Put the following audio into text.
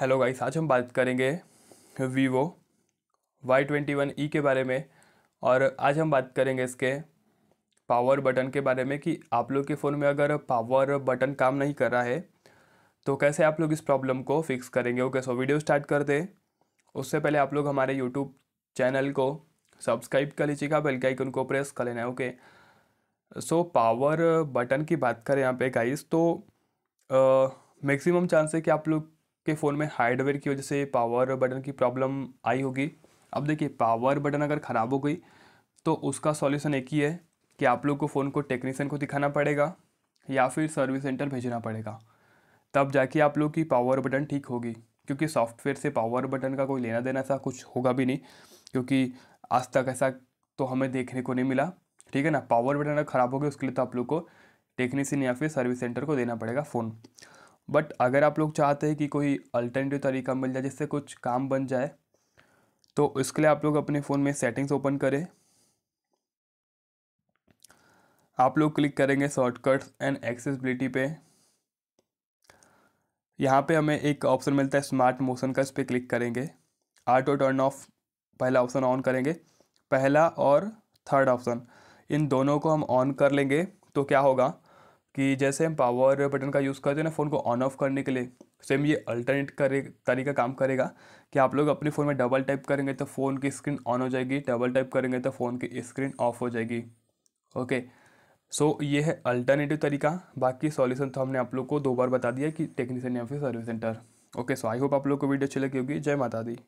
hello guys आज हम बात करेंगे Vivo Y twenty one E के बारे में और आज हम बात करेंगे इसके पावर बटन के बारे में कि आप लोग के फ़ोन में अगर पावर बटन काम नहीं कर रहा है तो कैसे आप लोग इस प्रॉब्लम को फिक्स करेंगे ओके सो वीडियो स्टार्ट कर दें उससे पहले आप लोग हमारे यूट्यूब चैनल को सब्सक्राइब कर लीजिएगा बेल के आइकन को प्रेस कर लेना है ओके सो पावर बटन की बात करें यहाँ पे गाइस तो मैक्सिमम चांस है कि आप लोग के फ़ोन में हार्डवेयर की वजह से पावर बटन की प्रॉब्लम आई होगी अब देखिए पावर बटन अगर ख़राब हो गई तो उसका सॉल्यूशन एक ही है कि आप लोग को फ़ोन को टेक्नीसन को दिखाना पड़ेगा या फिर सर्विस सेंटर भेजना पड़ेगा तब जाके आप लोग की पावर बटन ठीक होगी क्योंकि सॉफ्टवेयर से पावर बटन का कोई लेना देना ऐसा कुछ होगा भी नहीं क्योंकि आज तक ऐसा तो हमें देखने को नहीं मिला ठीक है ना पावर बटन अगर ख़राब हो गया उसके लिए तो आप लोग को टेक्नीसन या फिर सर्विस सेंटर को देना पड़ेगा फ़ोन बट अगर आप लोग चाहते हैं कि कोई अल्टरनेटिव तरीका मिल जाए जिससे कुछ काम बन जाए तो इसके लिए आप लोग अपने फ़ोन में सेटिंग्स ओपन करें आप लोग क्लिक करेंगे शॉर्टकट्स एंड एक्सेसबिलिटी पे यहाँ पे हमें एक ऑप्शन मिलता है स्मार्ट मोशन का इस पर क्लिक करेंगे ऑटो टर्न ऑफ पहला ऑप्शन ऑन करेंगे पहला और थर्ड ऑप्शन इन दोनों को हम ऑन कर लेंगे तो क्या होगा कि जैसे हम पावर बटन का यूज़ करते हैं ना फ़ोन को ऑन ऑफ करने के लिए सेम ये अल्टरनेट करे तरीका काम करेगा कि आप लोग अपने फ़ोन में डबल टाइप करेंगे तो फ़ोन की स्क्रीन ऑन हो जाएगी डबल टाइप करेंगे तो फ़ोन की स्क्रीन ऑफ हो जाएगी ओके सो so, ये है अल्टरनेटिव तरीका बाकी सॉल्यूशन तो हमने आप लोग को दो बार बता दिया कि टेक्नीशियन या फिर service centre okay so I hope आप लोग को वीडियो अच्छी लगी होगी जय माता दी